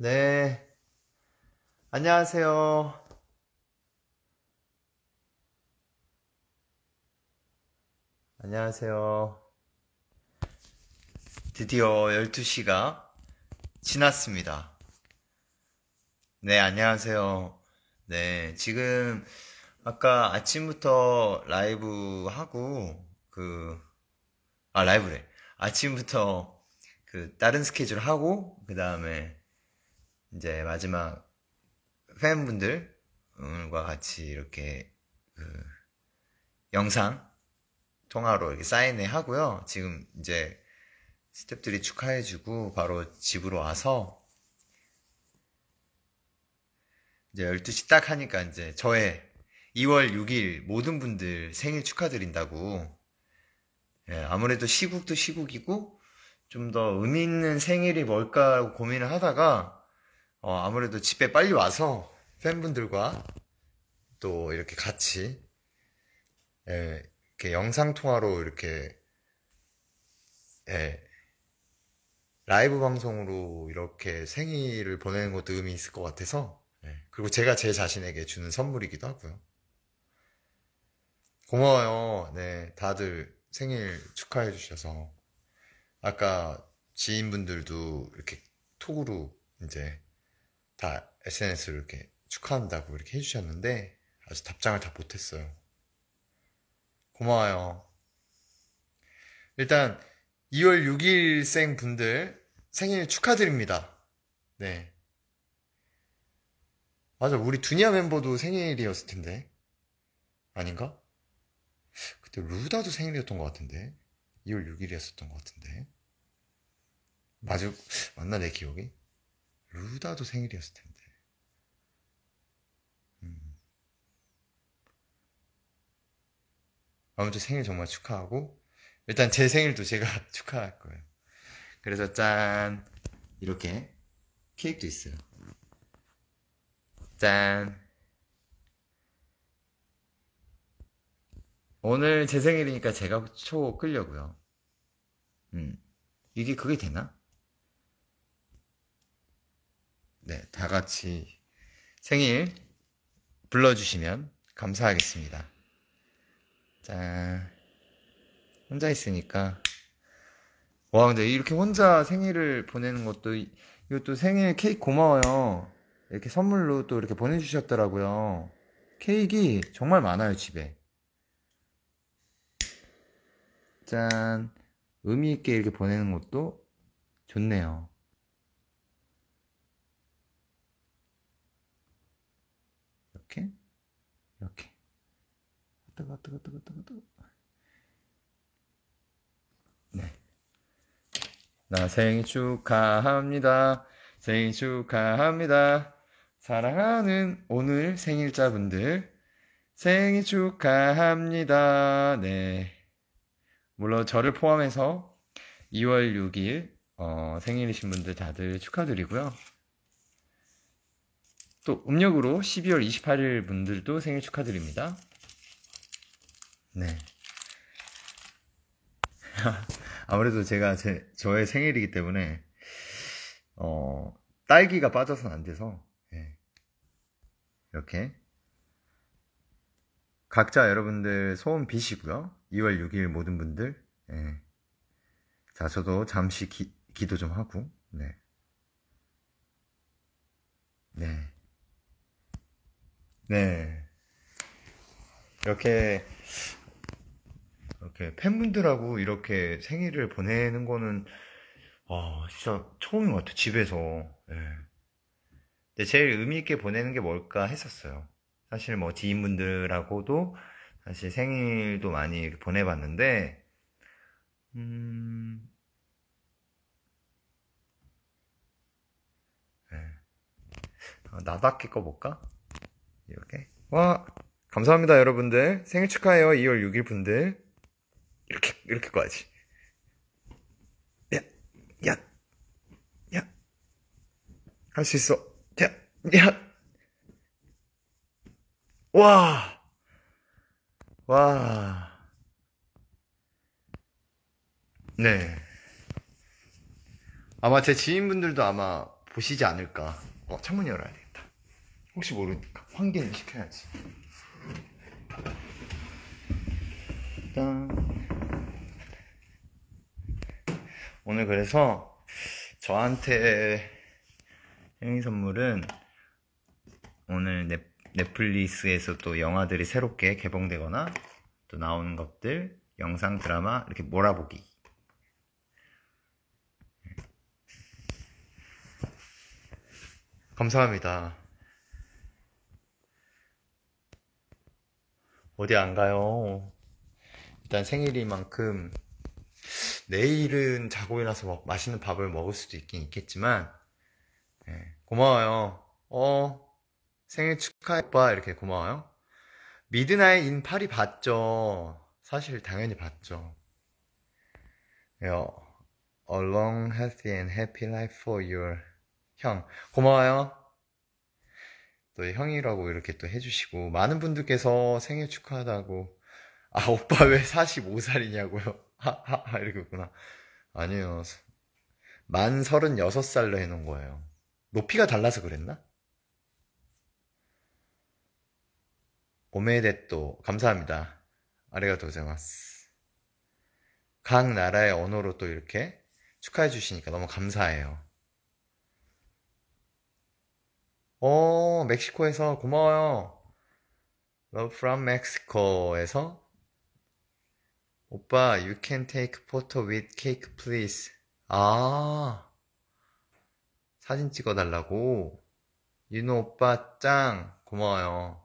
네. 안녕하세요. 안녕하세요. 드디어 12시가 지났습니다. 네, 안녕하세요. 네, 지금 아까 아침부터 라이브 하고, 그, 아, 라이브래. 아침부터 그, 다른 스케줄 하고, 그 다음에 이제 마지막 팬분들과 같이 이렇게 그 영상 통화로 이렇게 사인회 하고요. 지금 이제 스탭들이 축하해주고 바로 집으로 와서 이제 12시 딱 하니까 이제 저의 2월 6일 모든 분들 생일 축하드린다고 예, 아무래도 시국도 시국이고 좀 더 의미 있는 생일이 뭘까 고민을 하다가 어, 아무래도 집에 빨리 와서 팬분들과 또 이렇게 같이 예, 이렇게 영상 통화로 이렇게 예, 라이브 방송으로 이렇게 생일을 보내는 것도 의미 있을 것 같아서 예, 그리고 제가 제 자신에게 주는 선물이기도 하고요. 고마워요. 네, 다들 생일 축하해 주셔서 아까 지인분들도 이렇게 톡으로 이제 다 SNS로 이렇게 축하한다고 이렇게 해주셨는데 아직 답장을 다 못했어요. 고마워요. 일단 2월 6일생 분들 생일 축하드립니다. 네. 맞아, 우리 두니아 멤버도 생일이었을 텐데. 아닌가? 그때 루다도 생일이었던 것 같은데. 2월 6일이었었던 것 같은데. 맞아, 맞나 내 기억이? 루다도 생일이었을 텐데. 음. 아무튼 생일 정말 축하하고 일단 제 생일도 제가 축하할 거예요. 그래서 짠 이렇게 케이크도 있어요. 짠 오늘 제 생일이니까 제가 초 끌려고요. 음 이게 그게 되나? 네, 다 같이 생일 불러주시면 감사하겠습니다. 자, 혼자 있으니까. 와, 근데 이렇게 혼자 생일을 보내는 것도, 이것도 생일 케이크 고마워요. 이렇게 선물로 또 이렇게 보내주셨더라고요. 케이크 정말 많아요, 집에. 짠. 의미있게 이렇게 보내는 것도 좋네요. 이렇게 이렇게 뜨거 뜨거 뜨거 뜨거 뜨거 네나 생일 축하합니다 생일 축하합니다 사랑하는 오늘 생일자분들 생일 축하합니다 네 물론 저를 포함해서 2월 6일 어, 생일이신 분들 다들 축하드리고요 또 음력으로 12월 28일 분들도 생일 축하드립니다. 네. 아무래도 제가 제, 저의 생일이기 때문에, 어, 딸기가 빠져선안 돼서, 네. 이렇게. 각자 여러분들 소원 빚이고요 2월 6일 모든 분들, 네. 자, 저도 잠시 기, 기도 좀 하고, 네. 네. 네. 이렇게, 이렇게 팬분들하고 이렇게 생일을 보내는 거는, 와, 진짜 처음인 것 같아요. 집에서. 네. 근데 제일 의미있게 보내는 게 뭘까 했었어요. 사실 뭐 지인분들하고도 사실 생일도 많이 보내봤는데, 음, 예. 아, 나답게 꺼볼까? 이렇게 와 감사합니다 여러분들 생일 축하해요 2월 6일 분들 이렇게 이렇게까지 야 야 야 할 수 있어 야 야 와 와. 네. 아마 제 지인분들도 아마 보시지 않을까. 어, 창문 열어야 돼. 혹시 모르니까 환기는 시켜야지. 오늘 그래서 저한테 생일 선물은 오늘 넷, 넷플릭스에서 또 영화들이 새롭게 개봉되거나 또 나오는 것들, 영상, 드라마 이렇게 몰아보기. 감사합니다. 어디 안 가요. 일단 생일이만큼 내일은 자고 일어나서 맛있는 밥을 먹을 수도 있긴 있겠지만 네, 고마워요. 어 생일 축하해 오빠 이렇게 고마워요. 미드나잇 인 파리 봤죠. 사실 당연히 봤죠. 요. 예, 어, a long, healthy and happy life for you. 형 고마워요. 또 형이라고 이렇게 또 해주시고 많은 분들께서 생일 축하하다고 아 오빠 왜 45살이냐고요 하하하 이러겠구나 아니요 만 36살로 해놓은 거예요 높이가 달라서 그랬나? 오메데또 감사합니다 아리가토 고자마스 각 나라의 언어로 또 이렇게 축하해 주시니까 너무 감사해요 어, 멕시코에서 고마워요. Love from Mexico에서 오빠, you can take photo with cake please. 아, 사진 찍어달라고. 윤호 오빠 짱 고마워요.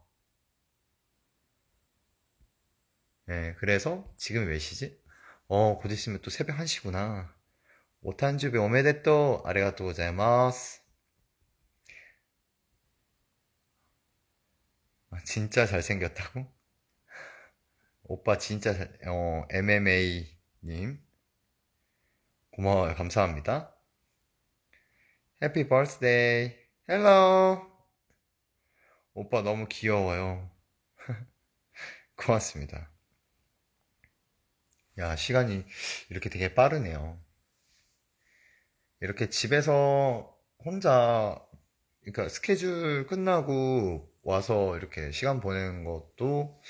네, 그래서 지금 몇 시지? 어, 곧 있으면 또 새벽 1시구나. 오탄주비 오메데또 아리가또 고자이마스. 아, 진짜 잘생겼다고? 오빠 진짜 잘, 어, MMA님. 고마워요. 감사합니다. 해피 버스데이. 헬로. 오빠 너무 귀여워요. 고맙습니다. 야, 시간이 이렇게 되게 빠르네요. 이렇게 집에서 혼자, 그러니까 스케줄 끝나고 와서 이렇게 시간 보내는 것도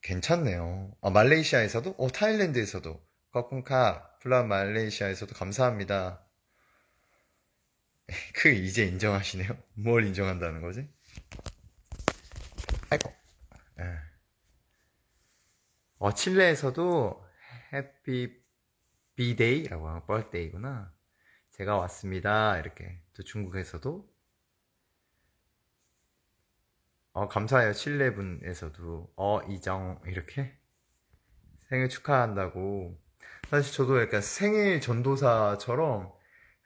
괜찮네요. 아, 말레이시아에서도? 어, 타일랜드에서도. 거쿤카, 플라 말레이시아에서도 감사합니다. 그, 이제 인정하시네요? 뭘 인정한다는 거지? 아이고. 예. 어, 칠레에서도 해피 비데이라고 하면 뻘데이구나. 제가 왔습니다. 이렇게. 또 중국에서도 어, 감사해요. 칠레분에서도 어, 이정 이렇게 생일 축하한다고. 사실 저도 약간 생일 전도사처럼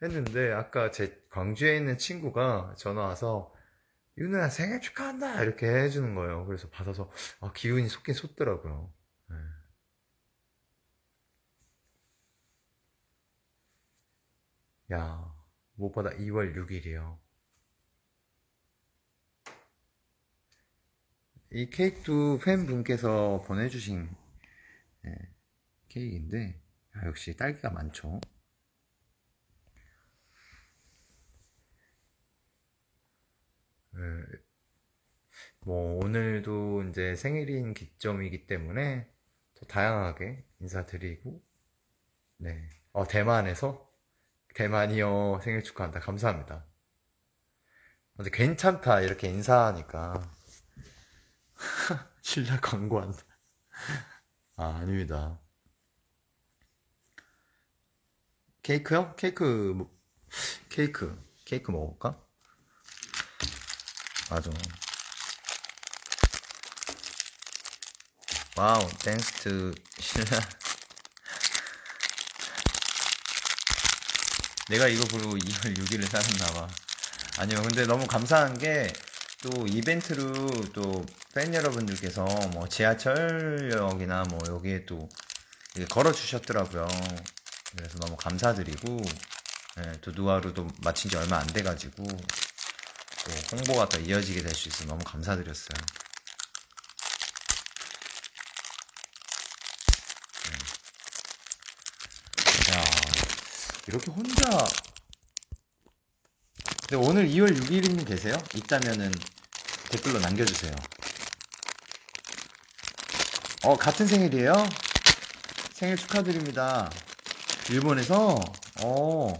했는데 아까 제 광주에 있는 친구가 전화 와서 윤누야 생일 축하한다 이렇게 해주는 거예요. 그래서 받아서 아, 기운이 솟긴 솟더라고요. 네. 야 무엇보다 2월 6일이요. 이 케이크도 팬분께서 보내주신 네, 케이크인데 아, 역시 딸기가 많죠 예, 뭐 오늘도 이제 생일인 기점이기 때문에 더 다양하게 인사드리고 네. 어, 대만에서 대만이요 생일 축하한다 감사합니다 근데 괜찮다 이렇게 인사하니까 신라 광고한다. 아, 아닙니다. 케이크요? 케이크, 뭐, 케이크, 케이크 먹을까? 맞아. 와우, thanks to 신라. 내가 이거 보고 2월 6일을 살았나봐. 아니요, 근데 너무 감사한 게, 또 이벤트로 또 팬 여러분들께서 뭐 지하철역이나 뭐 여기에 또 걸어 주셨더라고요. 그래서 너무 감사드리고 예, 도누아루도 마친 지 얼마 안 돼가지고 또 홍보가 더 이어지게 될 수 있어서 너무 감사드렸어요. 예. 이렇게 혼자 근데 네, 오늘 2월 6일님 계세요? 있다면은 댓글로 남겨주세요. 어, 같은 생일이에요? 생일 축하드립니다. 일본에서? 어,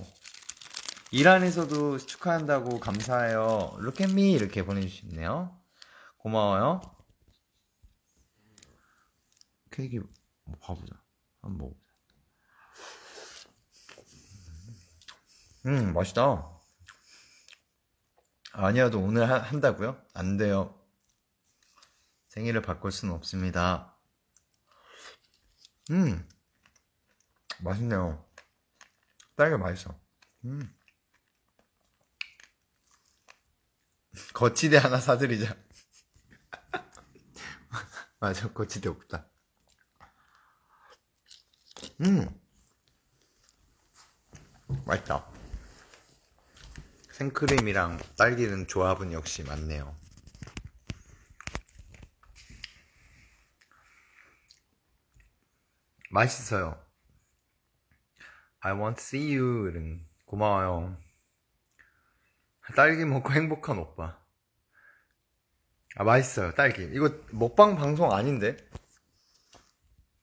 이란에서도 축하한다고 감사해요. Look at me 이렇게 보내주시네요. 고마워요. 케이크 그 뭐 봐보자. 한번 먹어보자. 음, 맛있다. 아니야도 오늘 하, 한다고요? 안 돼요. 생일을 바꿀 수는 없습니다. 음, 맛있네요. 딸기 맛있어. 음. 거치대 하나 사드리자. 맞아, 거치대 없다. 음, 맛있다. 생크림이랑 딸기는 조합은 역시 맞네요. 맛있어요. I want to see you. 는 고마워요. 딸기 먹고 행복한 오빠. 아, 맛있어요, 딸기. 이거 먹방 방송 아닌데?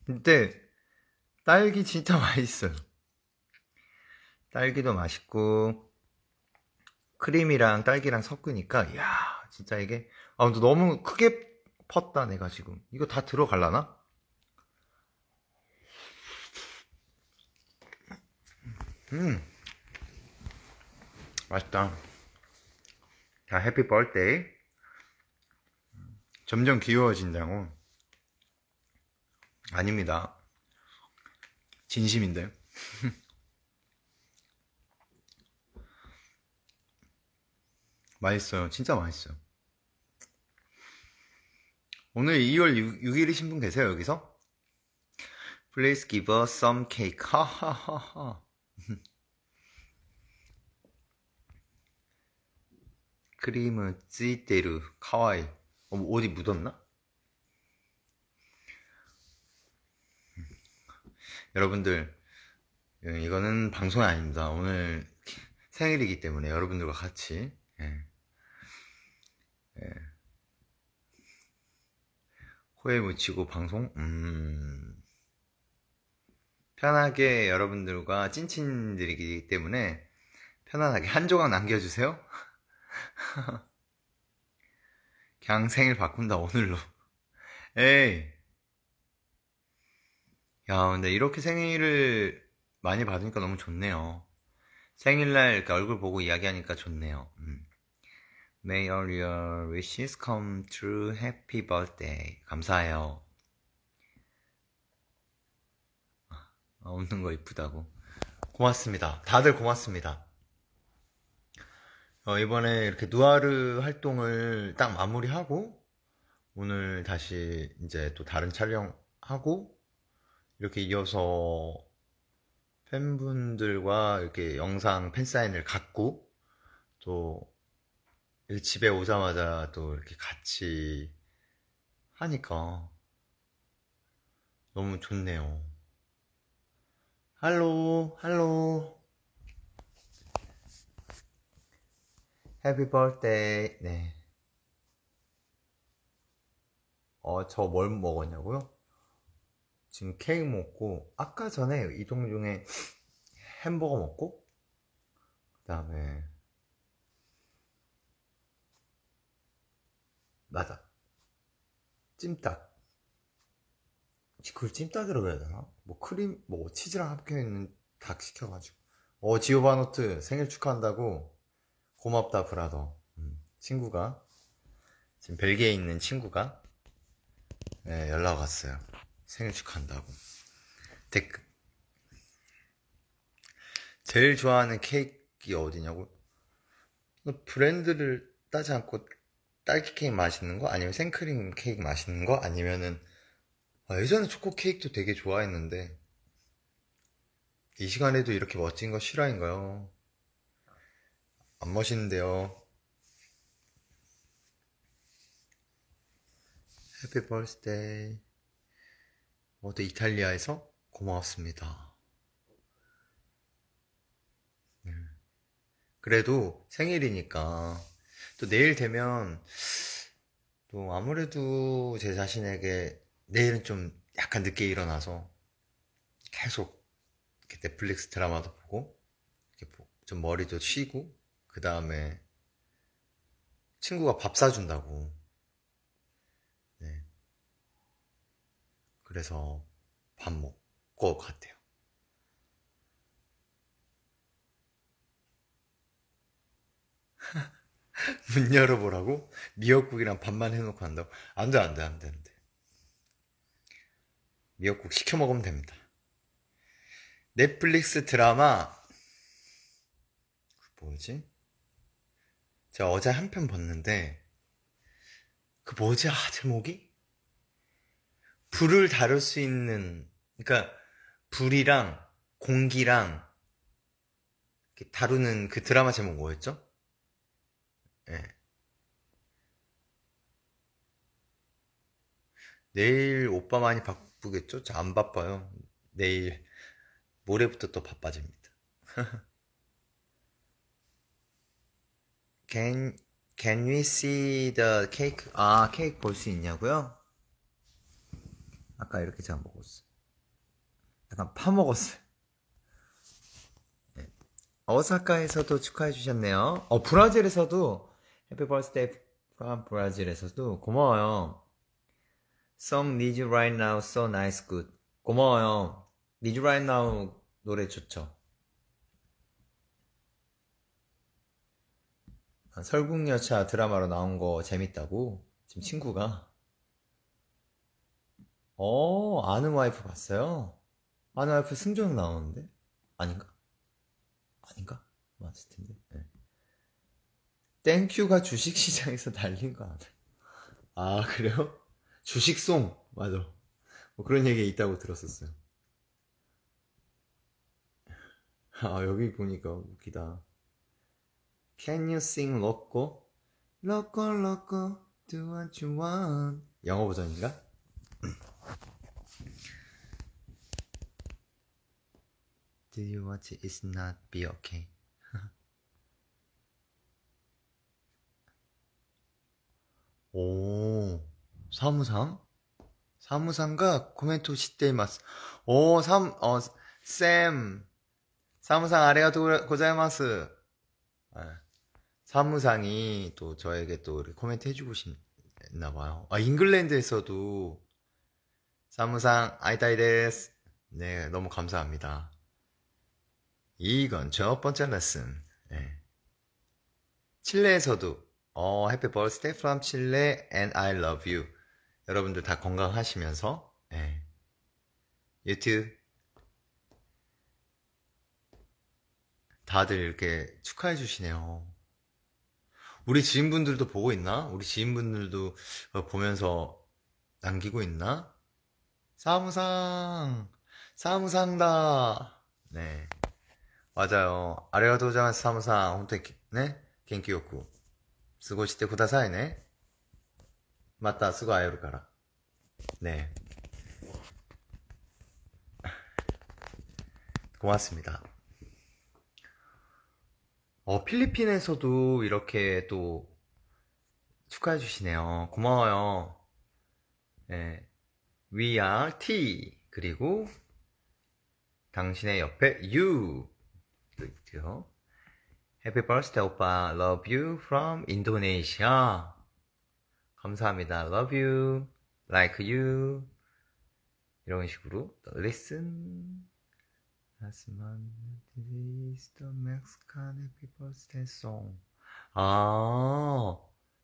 근데, 딸기 진짜 맛있어요. 딸기도 맛있고, 크림이랑 딸기랑 섞으니까 이야 진짜 이게 아 근데 너무 크게 펐다 내가 지금 이거 다 들어갈라나? 음 맛있다 자 해피 벌데이 점점 귀여워진다고 아닙니다 진심인데요 맛있어요. 진짜 맛있어요. 오늘 2월 6, 일이신 분 계세요, 여기서? Please give us some cake. 하하하하. 크림은 찌테르. 카와이. 어, 어디 묻었나? 여러분들, 이거는 방송이 아닙니다. 오늘 생일이기 때문에 여러분들과 같이 예. 예. 코에 묻히고 방송? 음. 편하게 여러분들과 찐친들이기 때문에 편안하게 한 조각 남겨주세요. 강 생일 바꾼다, 오늘로. 에이. 야, 근데 이렇게 생일을 많이 받으니까 너무 좋네요. 생일날 그러니까 얼굴 보고 이야기하니까 좋네요. 음. May all your wishes come true. Happy birthday. 감사해요. 아, 웃는 거 이쁘다고. 고맙습니다. 다들 고맙습니다. 어, 이번에 이렇게 누아르 활동을 딱 마무리하고 오늘 다시 이제 또 다른 촬영하고 이렇게 이어서 팬분들과 이렇게 영상 팬사인을 갖고 또 집에 오자마자 또 이렇게 같이 하니까 너무 좋네요. 할로, 할로. 해피 버스데이. 네. 어, 저 뭘 먹었냐고요? 지금 케이크 먹고, 아까 전에 이동 중에 햄버거 먹고, 그 다음에 맞아. 찜닭. 그걸 찜닭이라고 해야 되나? 뭐 크림, 뭐 치즈랑 합쳐 있는 닭 시켜가지고. 어, 지오바노트 생일 축하한다고. 고맙다, 브라더. 음, 친구가. 지금 벨기에 있는 친구가. 네, 연락 왔어요. 생일 축하한다고. 댓글. 제일 좋아하는 케이크 가 어디냐고? 브랜드를 따지 않고 딸기 케이크 맛있는 거 아니면 생크림 케이크 맛있는 거 아니면은 아, 예전에 초코 케이크도 되게 좋아했는데 이 시간에도 이렇게 멋진 거 실화인가요? 안 멋있는데요. 해피 버스데이 모두 이탈리아에서 고마웠습니다. 음. 그래도 생일이니까 또 내일 되면 또 아무래도 제 자신에게 내일은 좀 약간 늦게 일어나서 계속 넷플릭스 드라마도 보고 좀 머리도 쉬고 그 다음에 친구가 밥 사준다고 네. 그래서 밥 먹고 같아요. 문 열어보라고? 미역국이랑 밥만 해놓고 한다고? 안 돼, 안 돼, 안 돼, 안 돼. 미역국 시켜 먹으면 됩니다. 넷플릭스 드라마, 뭐지? 제가 어제 한 편 봤는데, 그 뭐지? 아, 제목이? 불을 다룰 수 있는, 그러니까, 불이랑 공기랑 다루는 그 드라마 제목 뭐였죠? 네. 내일 오빠 많이 바쁘겠죠? 저 안 바빠요. 내일 모레부터 또 바빠집니다. can can we see the cake? 아 케이크 볼 수 있냐고요? 아까 이렇게 제가 먹었어. 요 약간 파먹었어요. 네. 오사카에서도 축하해 주셨네요. 어 브라질에서도 해피 버스 y b i r t h d from Brazil에서도 고마워요. Song Need You Right Now So Nice Good 고마워요. Need y o Right Now 노래 좋죠. 아, 설국열차 드라마로 나온 거 재밌다고 지금 친구가 어 아는 와이프 봤어요? 아는 와이프 승조형 나오는데 아닌가? 아닌가? 맞을 뭐, 텐데. 네. 땡큐가 주식시장에서 날린 거 아니야? 아 그래요? 주식송 맞아. 뭐 그런 얘기 있다고 들었었어요. 아 여기 보니까 웃기다. Can you sing loco? loco loco do what you want. 영어 버전인가? Do you want it? It's not be okay. 오, 사무상? 사무상과 코멘がコメントしていますおーサムおセムサムさんあ 어, 아, 사무상이 또 저에게 또 코멘트 해주고 싶나 봐요. 아, 잉글랜드에서도 사무상 아이다이 데스. 네, 너무 감사합니다. 이건 첫 번째 레슨. 네. 칠레에서도 어, Happy Birthday from Chile and I love you. 여러분들 다 건강하시면서 예. 유튜브 다들 이렇게 축하해 주시네요. 우리 지인분들도 보고 있나? 우리 지인분들도 어, 보면서 남기고 있나? 사무상 사무상다. 네 맞아요. 아레가도장 사무상 홈택 네 겐키요쿠. 過ごしてくださいね。またすぐ会えるから。ね。고맙습니 네. 다。 어, 필리핀에서도 이렇게 또 축하해 주시네요. 고마워요. 예. We are T. 그리고 당신의 옆에 you. 또있죠 Happy birthday, 오빠. Love you from Indonesia. 감사합니다. Love you. Like you. 이런 식으로. Listen. a s m o n h t s is the Mexican Happy Birthday song. 아,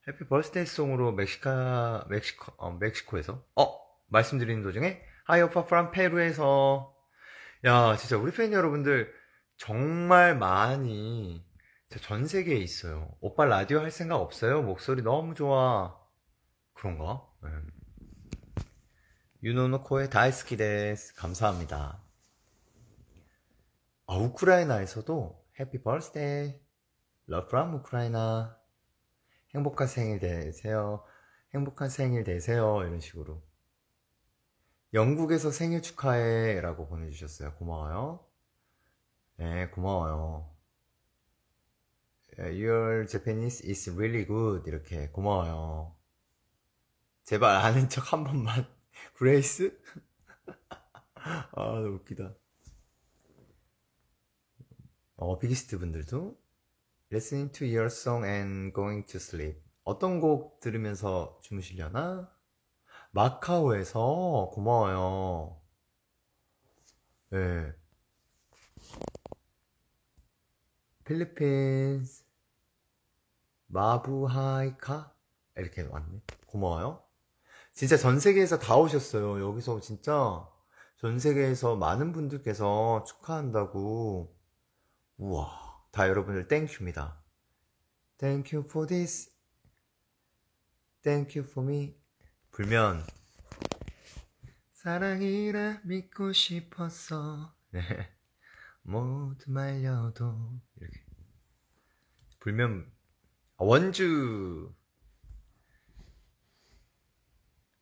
해피 버스데이 송으로 멕시카, 멕시코, 어, 멕시코에서. 어! 말씀드리는 도중에, 하이 오빠 p e r u 에서 야, 진짜 우리 팬 여러분들 정말 많이 전 세계에 있어요. 오빠 라디오 할 생각 없어요? 목소리 너무 좋아. 그런가? 음. 유노노코의 다이스키데스. 감사합니다. 아, 우크라이나에서도 해피 버스데이. 러프람 우크라이나. 행복한 생일 되세요. 행복한 생일 되세요. 이런 식으로. 영국에서 생일 축하해. 라고 보내주셨어요. 고마워요. 네, 고마워요. Your Japanese is really good. 이렇게 고마워요. 제발 아는 척 한 번만. 그레이스? 아, 너무 웃기다. 어, 비기스트 분들도 listening to your song and going to sleep. 어떤 곡 들으면서 주무시려나? 마카오에서 고마워요. 예. 네. 필리핀스 마부하이카 이렇게 왔네 고마워요 진짜 전 세계에서 다 오셨어요 여기서 진짜 전 세계에서 많은 분들께서 축하한다고 우와 다 여러분들 땡큐입니다 땡큐 포 디스 땡큐 포미 불면 사랑이라 믿고 싶었어 네. 모두 말려도 불면 아, 원주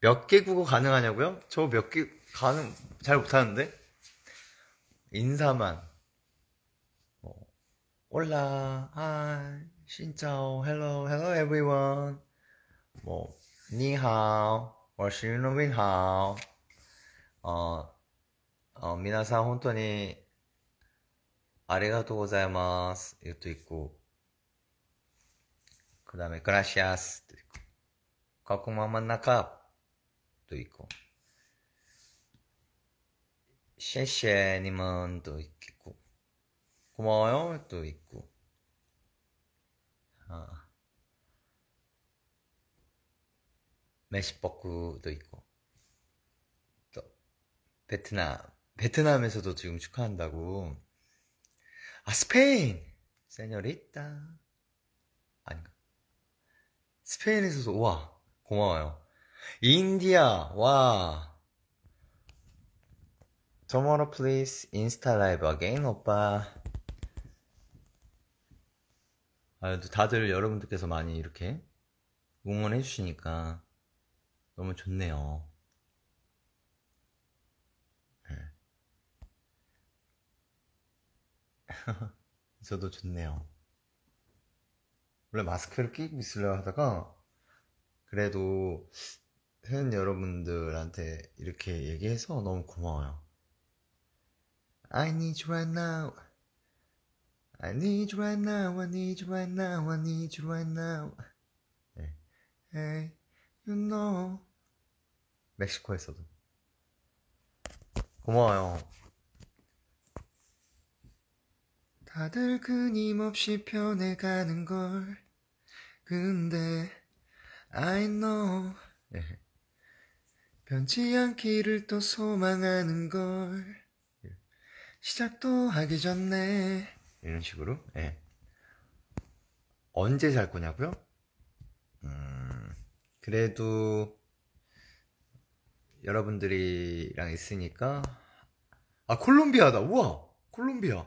몇 개 국어 가능하냐고요? 저 몇 개 가능 잘 못하는데 인사만 뭐 올라 아 신짜오 헬로 헬로 에브리원 뭐 니하오 워是노빈하오 어, 어, 미나ん本当니아리가とうございます言うと一 그 다음에 그라시아스도 있고 가쿠마만나카도 있고 셰셰님은도 있고 고마워요도 있고 아, 메시버크도 있고 또 베트남 베트남에서도 지금 축하한다고 아 스페인 세뇨리따 스페인에서도 와 고마워요. 인디아 와. Tomorrow please 인스타 라이브 again 오빠. 아, 다들 여러분들께서 많이 이렇게 응원해 주시니까 너무 좋네요. 네. 저도 좋네요. 원래 마스크를 끼고 있으려 하다가 그래도 팬 여러분들한테 이렇게 얘기해서 너무 고마워요. I need you right now. I need you right now. I need you right now. I need you right now. 네. Hey, you know. 멕시코에서도. 고마워요. 다들 끊임없이 변해가는 걸 근데 I know 예. 변치 않기를 또 소망하는 걸 예. 시작도 하기 전네 이런 식으로 예. 언제 잘 거냐고요? 음, 그래도 여러분들이랑 있으니까 아 콜롬비아다 우와 콜롬비아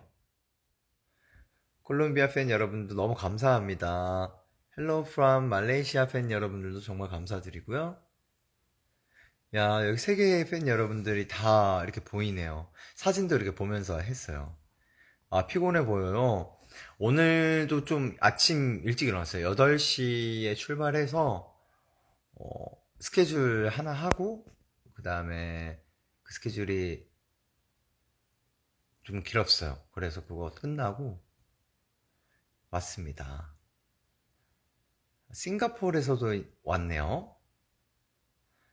콜롬비아 팬 여러분도 너무 감사합니다. 헬로 프롬 말레이시아 팬 여러분들도 정말 감사드리고요. 야, 여기 세계의 팬 여러분들이 다 이렇게 보이네요. 사진도 이렇게 보면서 했어요. 아, 피곤해 보여요. 오늘도 좀 아침 일찍 일어났어요. 8시에 출발해서, 어, 스케줄 하나 하고, 그 다음에 그 스케줄이 좀 길었어요. 그래서 그거 끝나고, 맞습니다. 싱가포르에서도 왔네요.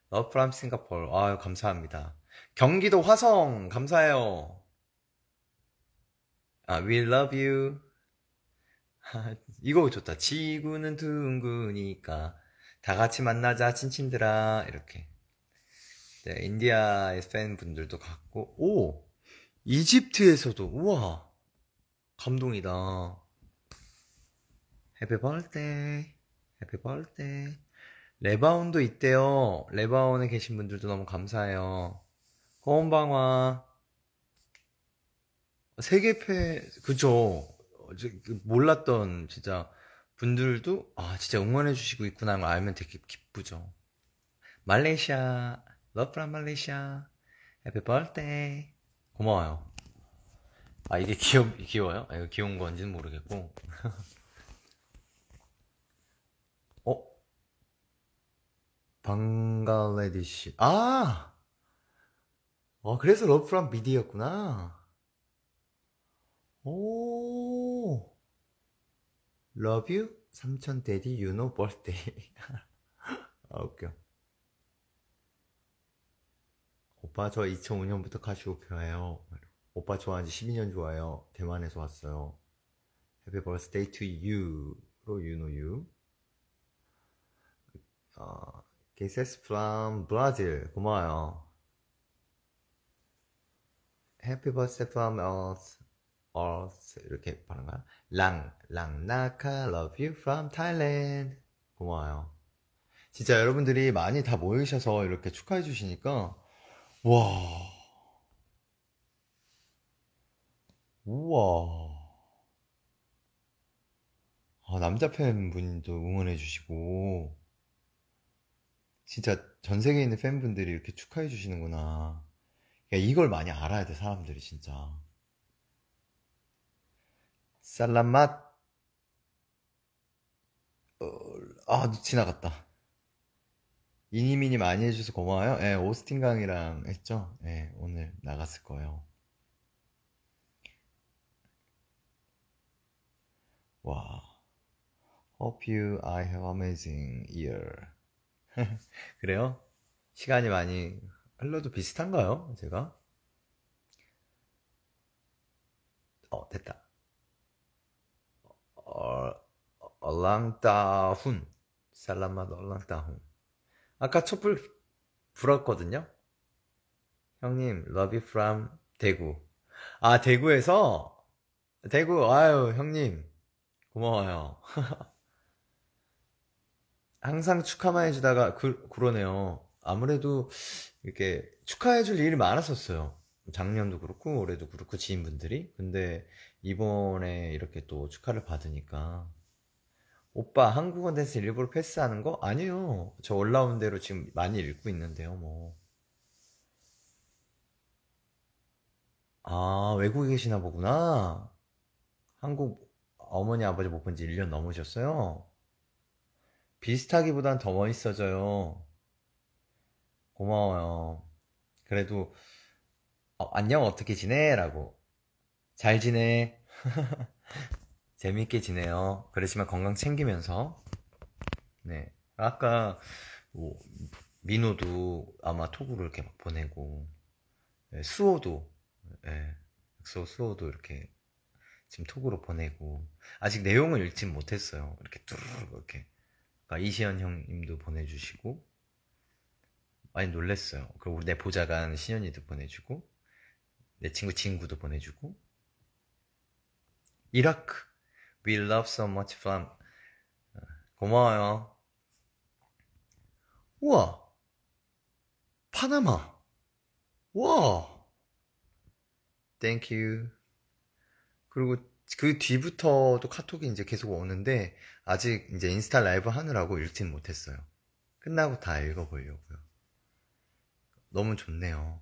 러프람 어, 싱가포르. 아유, 감사합니다. 경기도 화성, 감사해요. 아, we love you. 아, 이거 좋다. 지구는 둥그니까. 다 같이 만나자, 친친들아. 이렇게. 네, 인디아의 팬분들도 갔고, 오! 이집트에서도, 우와! 감동이다. 해피 벌떼 해피 벌떼 레바온도 있대요 레바온에 계신 분들도 너무 감사해요 고운방화 세계패 그쵸 그 몰랐던 진짜 분들도 아 진짜 응원해 주시고 있구나 하는 걸 알면 되게 기쁘죠 말레이시아 러프란 말레이시아 해피 벌떼 고마워요 아 이게 귀엽, 귀여워요? 아, 이거 귀여운 건지는 모르겠고 방글라디시 아! 어, 그래서 러브 프랑 미디였구나. 오. 러브 유 삼촌 데디 유노 버스데이 아, 웃겨. 오빠 저 2005년부터 가시고페해요 오빠 좋아한 지 12년 좋아요. 대만에서 왔어요. h a 버스데이 i 유로 유노 유. 어, t 세스프 is f r o 고마워요. 해피 버 p 프 b i 스 어스 이렇게 발음가요? 랑, 랑나카 러브 유프 you f r o 고마워요. 진짜 여러분들이 많이 다 모이셔서 이렇게 축하해 주시니까 와 우와 아, 남자 팬분도 응원해 주시고 진짜 전 세계에 있는 팬분들이 이렇게 축하해 주시는구나. 그러니까 이걸 많이 알아야 돼, 사람들이 진짜. 살라맛. 아, 지나갔다. 이니미니 많이 해주셔서 고마워요. 예, 오스틴 강이랑 했죠? 예, 오늘 나갔을 거예요. 와. Hope you I have amazing year. 그래요? 시간이 많이 흘러도 비슷한가요? 제가? 어, 됐다. 어, 얼랑따훈. 살라맛 얼랑따훈. 아까 촛불 불었거든요? 형님, 러비 프람 대구. 아, 대구에서? 대구, 아유, 형님. 고마워요. 항상 축하만 해주다가 그, 그러네요. 아무래도 이렇게 축하해줄 일이 많았었어요. 작년도 그렇고 올해도 그렇고 지인분들이 근데 이번에 이렇게 또 축하를 받으니까 오빠 한국어 댄스 일부러 패스하는 거 아니요 저 올라온 대로 지금 많이 읽고 있는데요 뭐 아 외국에 계시나 보구나 한국 어머니 아버지 못 본 지 1년 넘으셨어요 비슷하기보단 더 멋있어져요. 고마워요. 그래도 어, 안녕 어떻게 지내? 라고 잘 지내. 재밌게 지내요. 그러지만 건강 챙기면서 네 아까 뭐, 민호도 아마 톡으로 이렇게 막 보내고 네, 수호도 네, 엑소 수호도 이렇게 지금 톡으로 보내고 아직 내용을 읽진 못했어요. 이렇게 뚜루루 이렇게 아까 그러니까 이시현 형님도 보내주시고 많이 놀랬어요. 그리고 우리 내 보좌관 신현이도 보내주고 내 친구 친구도 보내주고 이라크 We love so much from 어, 고마워요. 우와 파나마 와 Thank you 그리고 그 뒤부터 도 카톡이 이제 계속 오는데 아직 이제 인스타 라이브 하느라고 읽진 못했어요. 끝나고 다 읽어보려고요. 너무 좋네요.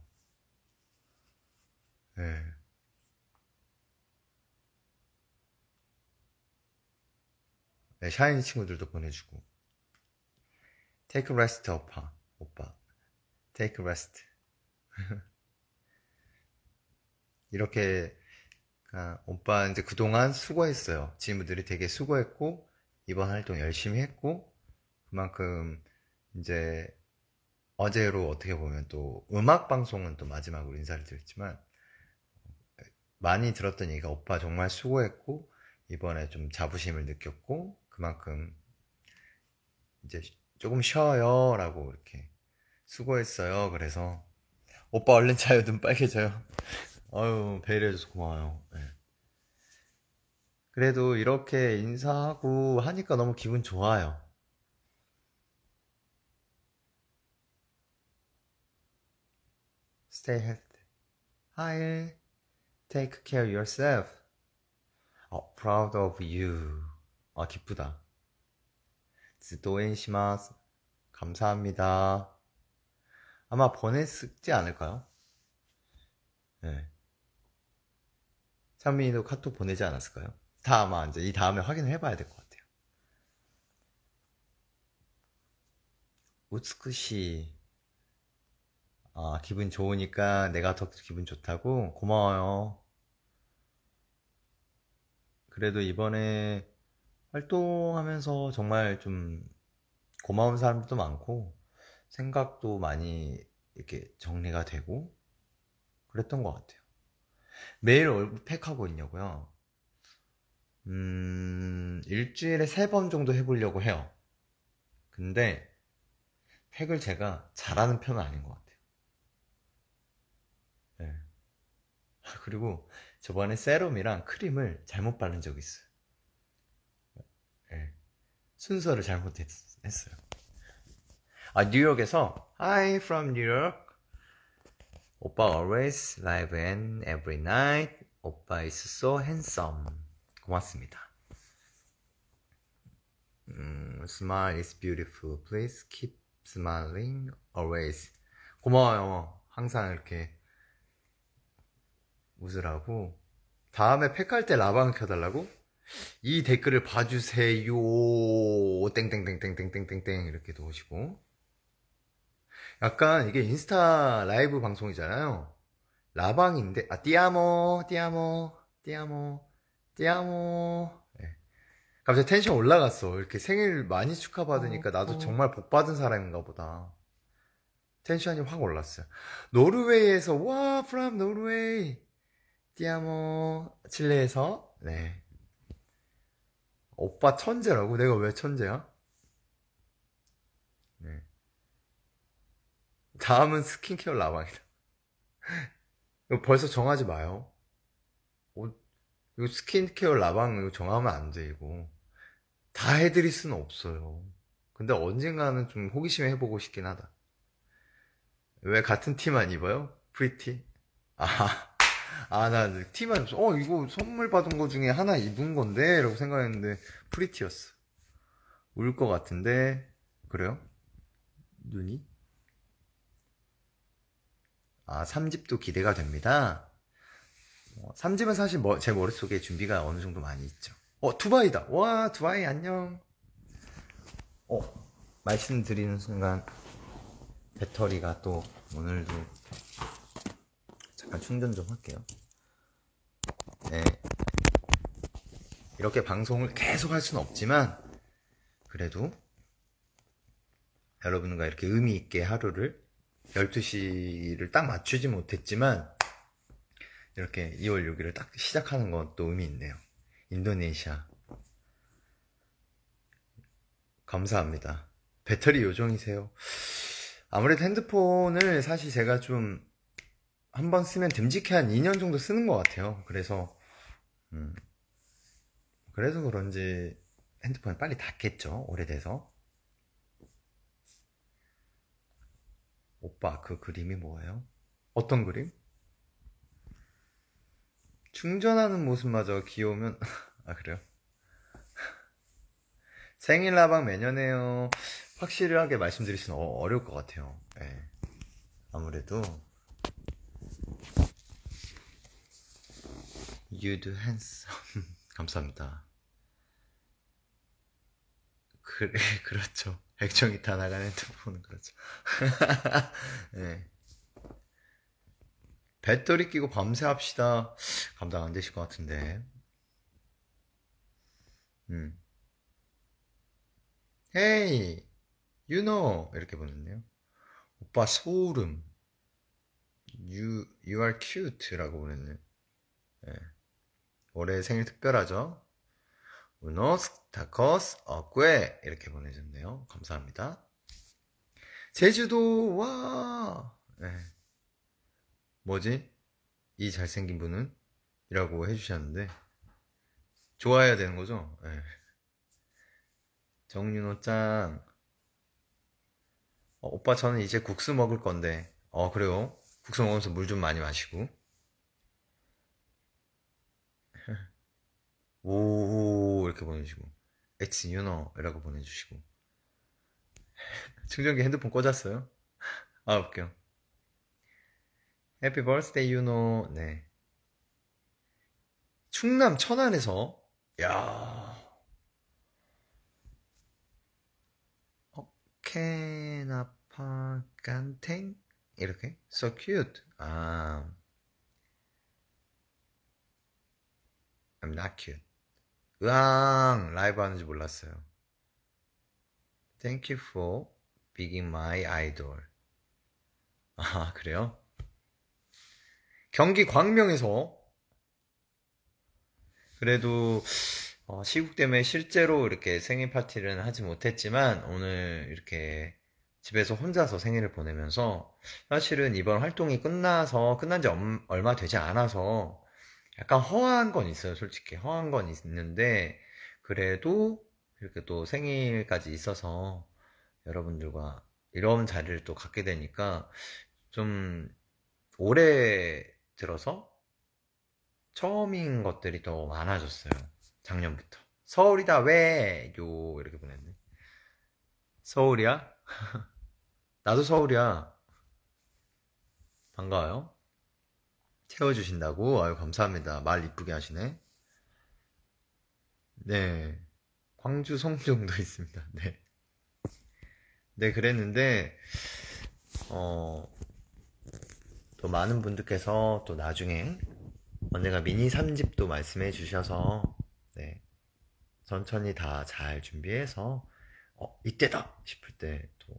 예. 네. 네, 샤인 친구들도 보내주고. 테이크 레스 e 오빠. 오빠. 테이크 레스 e 이렇게 그 오빠 이제 그동안 수고했어요. 지인분들이 되게 수고했고 이번 활동 열심히 했고 그만큼 이제 어제로 어떻게 보면 또 음악 방송은 또 마지막으로 인사를 드렸지만 많이 들었던 얘기가 오빠 정말 수고했고 이번에 좀 자부심을 느꼈고 그만큼 이제 조금 쉬어요라고 이렇게 수고했어요. 그래서 오빠 얼른 자요 눈 빨개져요. 아유, 배려해줘서 고마워요. 네. 그래도 이렇게 인사하고 하니까 너무 기분 좋아요. Stay healthy. Hi. Take care of yourself. 어, proud of you. 아, 기쁘다. 지도엔시마스. 감사합니다. 아마 보냈 쓰지 않을까요? 네. 찬민이도 카톡 보내지 않았을까요? 다 아마 이제 이 다음에 확인을 해봐야 될 것 같아요. 우츠쿠시 아 기분 좋으니까 내가 더 기분 좋다고 고마워요. 그래도 이번에 활동하면서 정말 좀 고마운 사람도 많고 생각도 많이 이렇게 정리가 되고 그랬던 것 같아요. 매일 올팩하고 있냐고요? 음, 일주일에 세 번 정도 해보려고 해요. 근데 팩을 제가 잘하는 편은 아닌 것 같아요. 네. 그리고 저번에 세럼이랑 크림을 잘못 바른 적이 있어요. 네. 순서를 잘못했어요. 아, 뉴욕에서 Hi from New York 오빠 always live and every night. 오빠 is so handsome. 고맙습니다. 음, smile is beautiful. Please keep smiling always. 고마워요. 항상 이렇게 웃으라고. 다음에 팩할 때 라방 켜달라고? 이 댓글을 봐주세요. 땡땡땡땡땡땡땡땡 이렇게도 오시고. 약간 이게 인스타 라이브 방송이잖아요. 라방인데, 아, 띠아모, 띠아모, 띠아모, 띠아모. 네. 갑자기 텐션 올라갔어. 이렇게 생일 많이 축하받으니까 나도 어. 정말 복 받은 사람인가 보다. 텐션이 확 올랐어요. 노르웨이에서, 와, 프 r o 노르웨이. 띠아모, 칠레에서, 네. 오빠 천재라고? 내가 왜 천재야? 다음은 스킨케어 라방이다. 벌써 정하지 마요. 어, 이거 스킨케어 라방 이거 정하면 안 돼, 이거. 다 해드릴 수는 없어요. 근데 언젠가는 좀 호기심 에 해보고 싶긴 하다. 왜 같은 티만 입어요? 프리티? 아, 아, 나 티만, 입어. 어, 이거 선물 받은 거 중에 하나 입은 건데? 라고 생각했는데, 프리티였어. 울 것 같은데, 그래요? 눈이? 아, 3집도 기대가 됩니다. 3집은 어, 사실 뭐, 제 머릿속에 준비가 어느 정도 많이 있죠. 어, 두바이다. 와, 두바이 안녕. 어, 말씀드리는 순간 배터리가 또 오늘도 잠깐 충전 좀 할게요. 네. 이렇게 방송을 계속 할 수는 없지만 그래도 여러분과 이렇게 의미 있게 하루를 12시를 딱 맞추지 못했지만 이렇게 2월 6일을 딱 시작하는 것도 의미 있네요. 인도네시아. 감사합니다. 배터리 요정이세요. 아무래도 핸드폰을 사실 제가 좀 한번 쓰면 듬직해 한 2년 정도 쓰는 것 같아요. 그래서 음, 그래서 그런지 핸드폰이 빨리 닫겠죠 오래돼서. 오빠, 그 그림이 뭐예요? 어떤 그림? 충전하는 모습마저 귀여우면, 아, 그래요? 생일 나방매년해요 확실하게 말씀드릴 수는 어, 어려울 것 같아요. 네. 아무래도 You do handsome 감사합니다. 그래 그렇죠. 백정이다 나간 핸드폰는 그렇죠. 네. 배터리 끼고 밤새 합시다. 감당 안 되실 것 같은데. 음. 헤이, you know. 이렇게 보냈네요. 오빠 소름. You, you are cute. 라고 보냈네 네. 올해 생일 특별하죠? 우노스 타코스 어구에 이렇게 보내주네요 감사합니다. 제주도 와 네. 뭐지 이 잘생긴 분은 이라고 해주셨는데 좋아해야 되는 거죠? 네. 정윤호 짱 어, 오빠 저는 이제 국수 먹을 건데 어 그래요 국수 먹으면서 물 좀 많이 마시고 오 이렇게 보내주시고 It's you know 이라고 보내주시고 충전기 핸드폰 꽂았어요? 아 웃겨 해피 버스데이 유노 네 충남 천안에서 야 케나파 깐탱 이렇게 so cute 아 I'm not cute 으앙 라이브 하는지 몰랐어요. Thank you for being my idol. 아 그래요? 경기 광명에서 그래도 어, 시국 때문에 실제로 이렇게 생일 파티를 하지 못했지만 오늘 이렇게 집에서 혼자서 생일을 보내면서 사실은 이번 활동이 끝나서 끝난 지 얼마 되지 않아서 약간 허한 건 있어요, 솔직히. 허한 건 있는데, 그래도 이렇게 또 생일까지 있어서 여러분들과 이런 자리를 또 갖게 되니까 좀 오래 들어서 처음인 것들이 더 많아졌어요. 작년부터. 서울이다, 왜? 요, 이렇게 보냈네. 서울이야? 나도 서울이야. 반가워요. 채워주신다고 아유, 감사합니다. 말 이쁘게 하시네. 네. 광주 송정도 있습니다. 네. 네, 그랬는데, 어, 또 많은 분들께서 또 나중에 언제가 미니 3집도 말씀해 주셔서, 네. 천천히 다 잘 준비해서, 어, 이때다! 싶을 때 또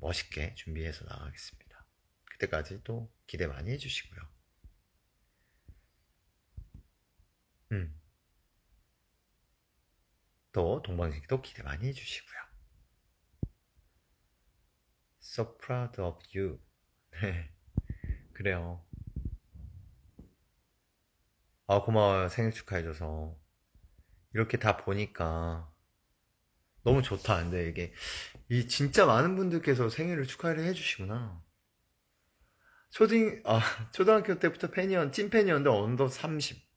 멋있게 준비해서 나가겠습니다. 그때까지 또 기대 많이 해주시고요. 음. 또 동방신기도 기대 많이 해주시고요. So proud of you. 네, 그래요. 아 고마워요 생일 축하해줘서 이렇게 다 보니까 너무 좋다. 근데 이게 이 진짜 많은 분들께서 생일을 축하를 해주시구나. 초딩 아 초등학교 때부터 팬이었 찐팬이었는데 언더 30.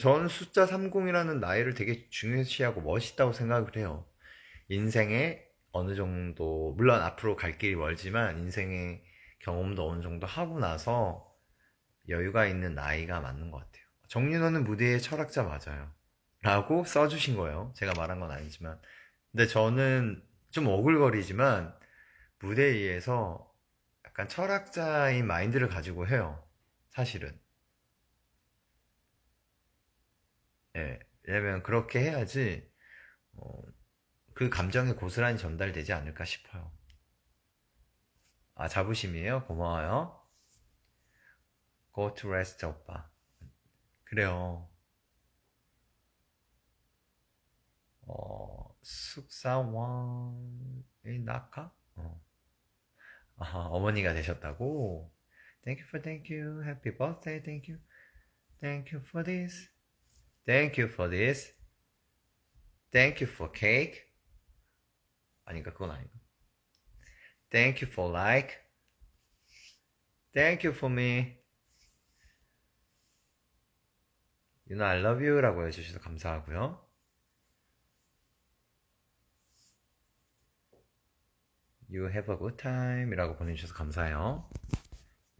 저는 숫자 30이라는 나이를 되게 중요시하고 멋있다고 생각을 해요. 인생에 어느 정도, 물론 앞으로 갈 길이 멀지만 인생의 경험도 어느 정도 하고 나서 여유가 있는 나이가 맞는 것 같아요. 정윤호는 무대의 철학자 맞아요. 라고 써주신 거예요. 제가 말한 건 아니지만. 근데 저는 좀 오글거리지만 무대 위에서 약간 철학자인 마인드를 가지고 해요. 사실은. 예, 왜냐면 그렇게 해야지 어, 그 감정이 고스란히 전달되지 않을까 싶어요. 아 자부심이에요? 고마워요. Go to rest 오빠. 그래요. 어, 숙사원의 낙하? 어. 아 어머니가 되셨다고? Thank you for thank you. Happy birthday. Thank you. Thank you for this. Thank you for this. Thank you for cake. 아닌가 그건 아닌가. Thank you for like. Thank you for me. You know I love you라고 해주셔서 감사하고요. You have a good time 이라고 보내주셔서 감사해요.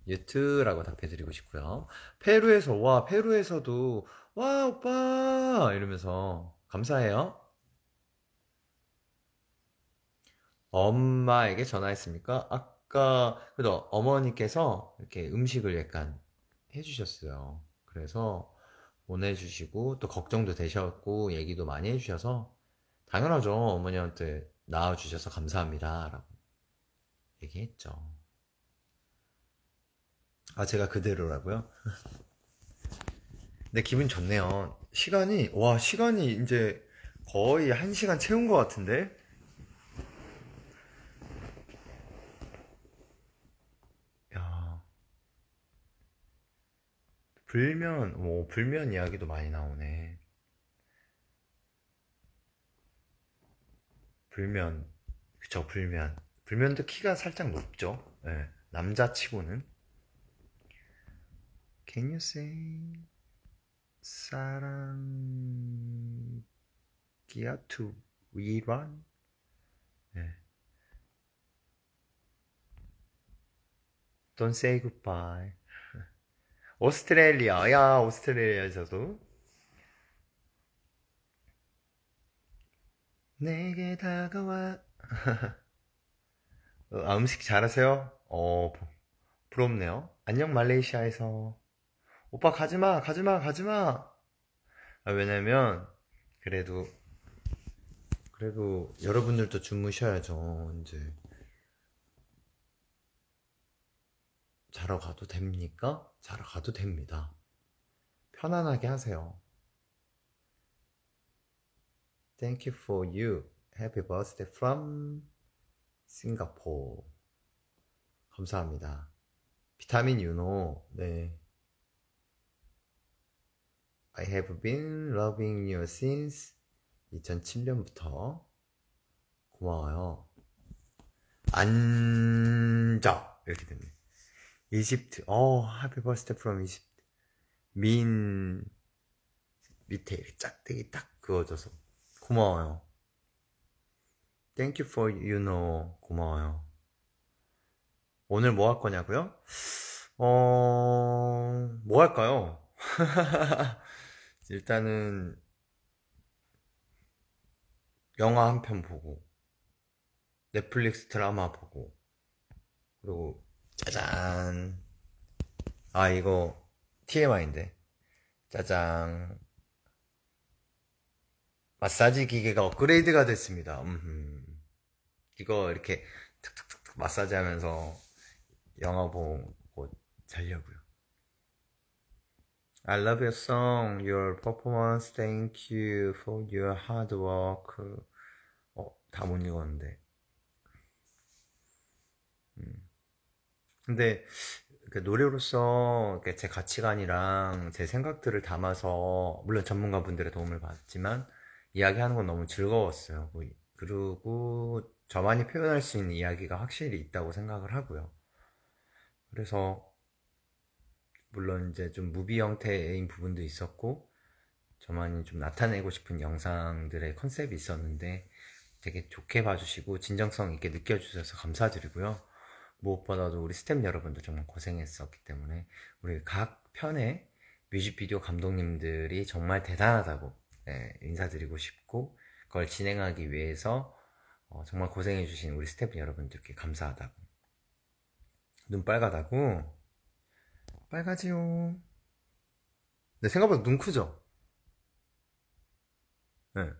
유튜라고 답해드리고 싶고요. 페루에서 와 페루에서도 와, 오빠! 이러면서 감사해요. 엄마에게 전화했습니까? 아까, 그래도 어머니께서 이렇게 음식을 약간 해주셨어요. 그래서 보내주시고, 또 걱정도 되셨고, 얘기도 많이 해주셔서, 당연하죠. 어머니한테 나와주셔서 감사합니다. 라고 얘기했죠. 아, 제가 그대로라고요? 근데 기분 좋네요. 시간이, 와, 시간이 이제 거의 한 시간 채운 것 같은데? 야. 불면, 뭐, 불면 이야기도 많이 나오네. 불면, 그쵸, 불면. 불면도 키가 살짝 높죠. 네, 남자치고는. Can you sing? 사랑기아투위란 네. Don't say goodbye. 오스트레일리아, 야, 오스트레일리아에서도. 내게 다가와. 어, 아, 음식 잘하세요? 어, 부럽네요. 안녕, 말레이시아에서. 오빠 가지마 가지마 가지마 아, 왜냐면 그래도 그래도 여러분들도 주무셔야죠 이제 자러 가도 됩니까? 자러 가도 됩니다 편안하게 하세요 Thank you for you Happy birthday from Singapore 감사합니다 비타민 유노 네 I have been loving you since 2007년부터 고마워요. 앉아 이렇게 됐네. 이집트 어 happy h birthday from 이집트 민 밑에 이렇게 짝대기 딱 그어져서 고마워요. Thank you for you know 고마워요. 오늘 뭐 할 거냐고요? 어, 뭐 할까요? 일단은 영화 한 편 보고 넷플릭스 드라마 보고 그리고 짜잔 아 이거 TMI인데 짜잔 마사지 기계가 업그레이드가 됐습니다 음흠. 이거 이렇게 툭툭툭툭 마사지 하면서 영화 보고 자려고요 I love your song, your performance. Thank you for your hard work. 어, 다못 읽었는데. 음. 근데 그 노래로서 제 가치관이랑 제 생각들을 담아서 물론 전문가분들의 도움을 받지만 이야기하는 건 너무 즐거웠어요. 뭐 그리고 저만이 표현할 수 있는 이야기가 확실히 있다고 생각을 하고요. 그래서 물론 이제 좀 무비 형태인 부분도 있었고 저만이 좀 나타내고 싶은 영상들의 컨셉이 있었는데 되게 좋게 봐주시고 진정성 있게 느껴주셔서 감사드리고요. 무엇보다도 우리 스탭 여러분도 정말 고생했었기 때문에 우리 각 편의 뮤직비디오 감독님들이 정말 대단하다고 예, 인사드리고 싶고 그걸 진행하기 위해서 어, 정말 고생해주신 우리 스탭 여러분들께 감사하다고 눈 빨갛다고 빨가지요. 네, 생각보다 눈 크죠? 네.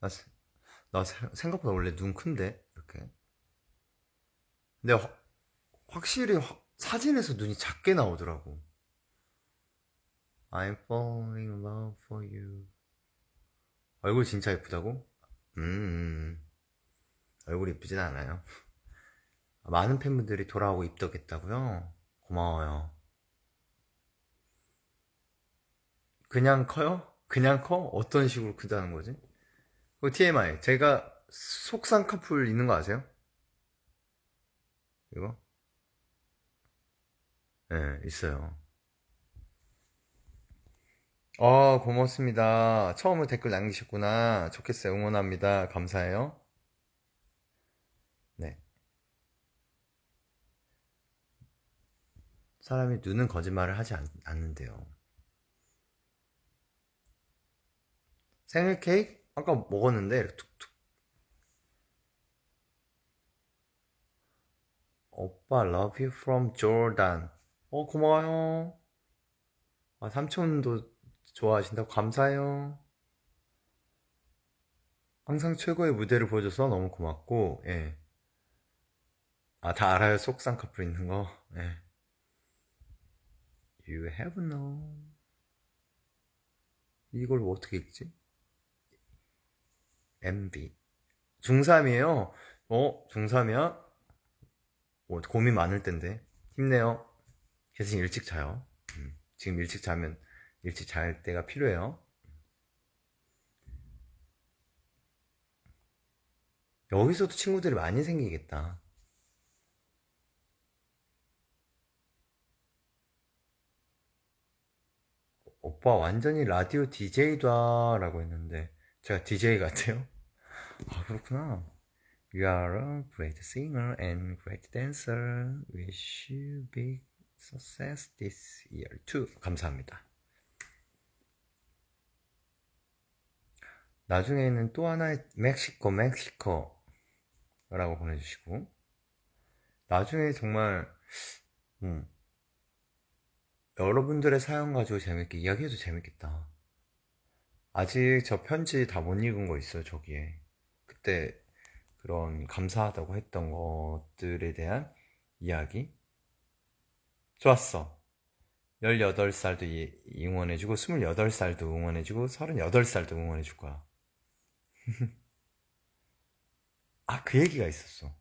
나, 나 생각보다 원래 눈 큰데, 이렇게. 근데 화, 확실히 화, 사진에서 눈이 작게 나오더라고. I'm falling in love for you. 얼굴 진짜 예쁘다고? 음, 음, 음. 얼굴 이쁘진 않아요. 많은 팬분들이 돌아오고 입덕했다고요? 고마워요. 그냥 커요? 그냥 커? 어떤 식으로 크다는 거지? 그 TMI. 제가 속상 커플 있는 거 아세요? 이거? 예, 네, 있어요. 아, 고맙습니다. 처음으로 댓글 남기셨구나. 좋겠어요. 응원합니다. 감사해요. 네. 사람이 눈은 거짓말을 하지 않, 않는데요. 생일 케이크 아까 먹었는데 툭툭 오빠 love you from Jordan 어 고마워요 아 삼촌도 좋아하신다고 감사해요 항상 최고의 무대를 보여줘서 너무 고맙고 예. 아 다 알아요 속상 커플 있는 거 예. You have n o 이걸 뭐 어떻게 읽지? MB. 중3이에요? 어? 중3이야? 어, 고민 많을 텐데. 힘내요. 계속 일찍 자요. 음. 지금 일찍 자면 일찍 잘 때가 필요해요. 여기서도 친구들이 많이 생기겠다. 오빠 완전히 라디오 DJ다 라고 했는데 제가 DJ 같아요? 아 그렇구나. You are a great singer and great dancer. Wish you big success this year too. 감사합니다. 나중에는 또 하나의 멕시코, 멕시코라고 보내주시고, 나중에 정말, 음, 여러분들의 사연 가지고 재밌게 이야기해도 재밌겠다. 아직 저 편지 다 못 읽은 거 있어요, 저기에. 그때 그런 감사하다고 했던 것들에 대한 이야기. 좋았어. 18살도 응원해주고, 28살도 응원해주고, 38살도 응원해줄 거야. 아, 그 얘기가 있었어.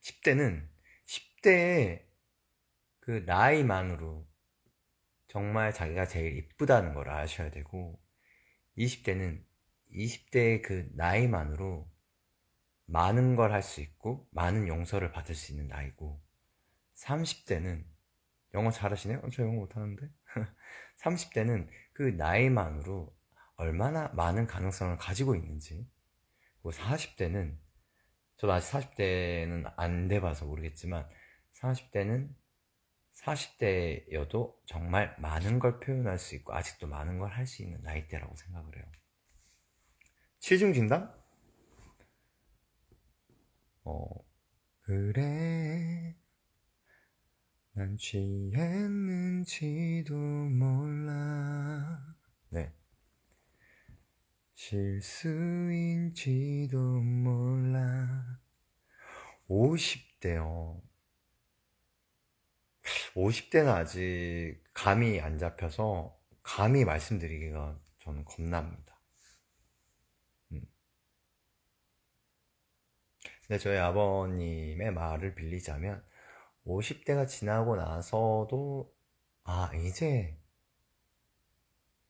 10대는, 10대의 그 나이만으로 정말 자기가 제일 이쁘다는 걸 아셔야 되고, 20대는 20대의 그 나이만으로 많은 걸 할 수 있고 많은 용서를 받을 수 있는 나이고 30대는 영어 잘하시네요? 어, 저 영어 못하는데? 30대는 그 나이만으로 얼마나 많은 가능성을 가지고 있는지 그리고 40대는 저도 아직 40대는 안 돼봐서 모르겠지만 40대는 40대여도 정말 많은 걸 표현할 수 있고 아직도 많은 걸 할 수 있는 나이대라고 생각을 해요. 체중 진단? 어 그래 난 취했는지도 몰라 네 실수인지도 몰라 50대요 50대는 아직 감이 안 잡혀서 감히 말씀드리기가 저는 겁납다 근데 저희 아버님의 말을 빌리자면 50대가 지나고 나서도 아 이제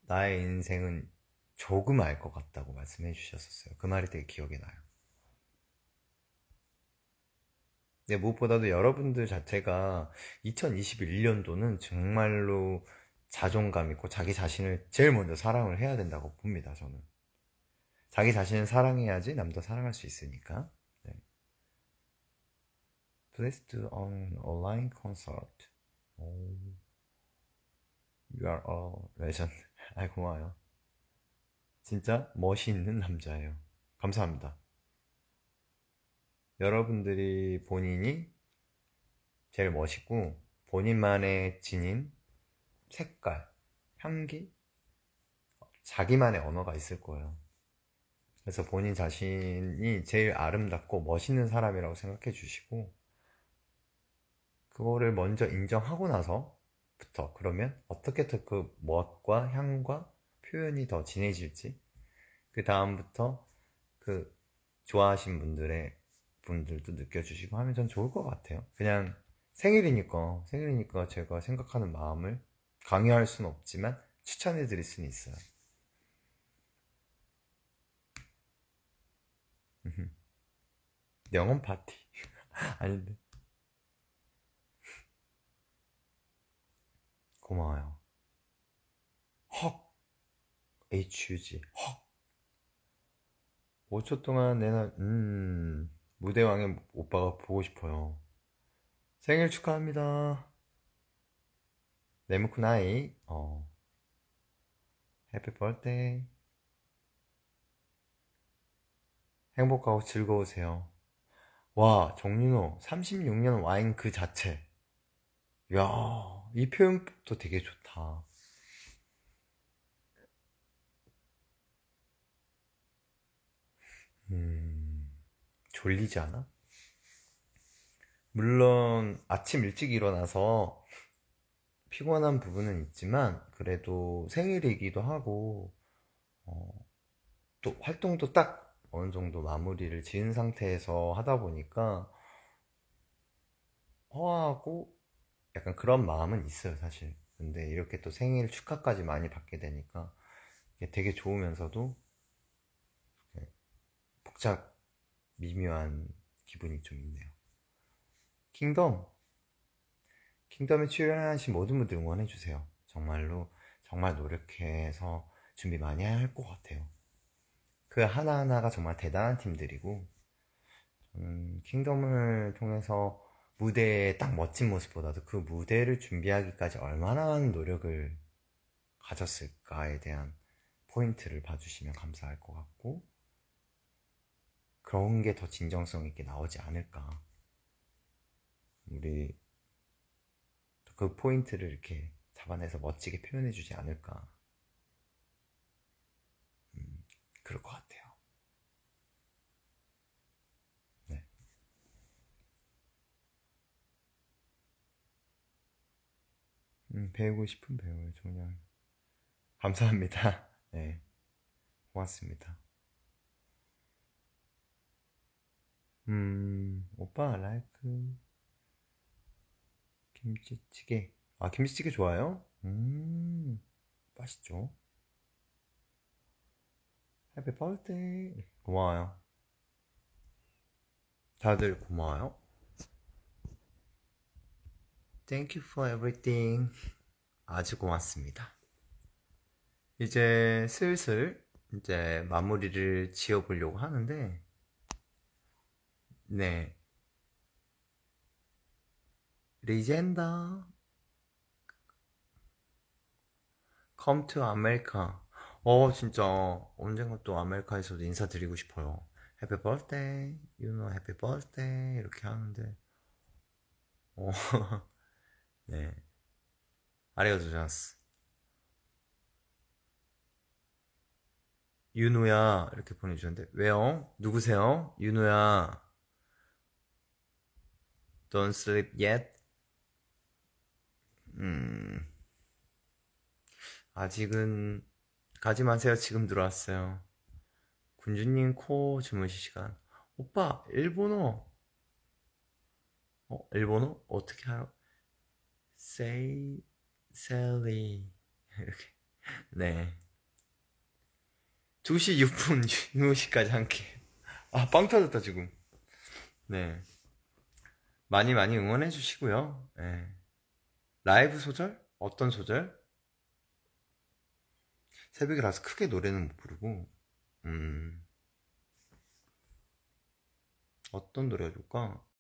나의 인생은 조금 알 것 같다고 말씀해 주셨었어요. 그 말이 되게 기억이 나요. 근데 무엇보다도 여러분들 자체가 2021년도는 정말로 자존감 있고 자기 자신을 제일 먼저 사랑을 해야 된다고 봅니다, 저는. 자기 자신을 사랑해야지 남도 사랑할 수 있으니까. Please do an online concert. Oh. You are a legend. 아, 고마워요. 진짜 멋있는 남자예요. 감사합니다. 여러분들이 본인이 제일 멋있고, 본인만의 지닌 색깔, 향기, 자기만의 언어가 있을 거예요. 그래서 본인 자신이 제일 아름답고 멋있는 사람이라고 생각해 주시고, 그거를 먼저 인정하고 나서부터 그러면 어떻게 그무엇과 향과 표현이 더 진해질지 그 다음부터 그 좋아하신 분들의 분들도 느껴주시고 하면 전 좋을 것 같아요. 그냥 생일이니까 생일이니까 제가 생각하는 마음을 강요할 순 없지만 추천해 드릴 수는 있어요. 영혼 파티 아닌데. 고마워요. 헉! HUG. 헉! 5초 동안 내날 음, 무대왕의 오빠가 보고 싶어요. 생일 축하합니다. 네모쿤 나이 어. 해피 벌데이. 행복하고 즐거우세요. 와, 정윤호, 36년 와인 그 자체. 야이 표현도 되게 좋다. 음, 졸리지 않아? 물론 아침 일찍 일어나서 피곤한 부분은 있지만 그래도 생일이기도 하고 어, 또 활동도 딱 어느 정도 마무리를 지은 상태에서 하다 보니까 허하고 약간 그런 마음은 있어요, 사실. 근데 이렇게 또 생일 축하까지 많이 받게 되니까 되게 좋으면서도 복잡 미묘한 기분이 좀 있네요. 킹덤 킹덤에 출연하신 모든 분들 응원해 주세요. 정말로 정말 노력해서 준비 많이 해야 할 것 같아요. 그 하나하나가 정말 대단한 팀들이고 저는 킹덤을 통해서 무대에 딱 멋진 모습보다도 그 무대를 준비하기까지 얼마나 많은 노력을 가졌을까에 대한 포인트를 봐주시면 감사할 것 같고 그런 게 더 진정성 있게 나오지 않을까 우리 그 포인트를 이렇게 잡아내서 멋지게 표현해주지 않을까 음, 그럴 것 같아. 음, 배우고 싶은 배우예요. 그냥 감사합니다. 네, 고맙습니다. 음, 오빠 라이크 김치찌개. 아, 김치찌개 좋아요? 음, 맛있죠. 해피 버스데이 고마워요. 다들 고마워요. Thank you for everything. 아주 고맙습니다. 이제 슬슬 이제 마무리를 지어보려고 하는데, 네. 리젠다. Come to America. 어, 진짜. 언젠가 또 아메리카에서도 인사드리고 싶어요. Happy birthday. You know, happy birthday. 이렇게 하는데. 어. 네. ありがとうございます 윤우야 이렇게 보내주셨는데 왜요? 누구세요? 윤우야 Don't sleep yet? 음 아직은 가지 마세요 지금 들어왔어요 군주님 코 주무실 시간 오빠 일본어 어 일본어? 어떻게 하라고 say Sally 이렇게 네 2시 6분 2 6시까지 함께 아 빵 터졌다 지금 네 많이 많이 응원해 주시고요 네. 라이브 소절? 어떤 소절? 새벽이라서 크게 노래는 못 부르고 음 어떤 노래가 좋을까?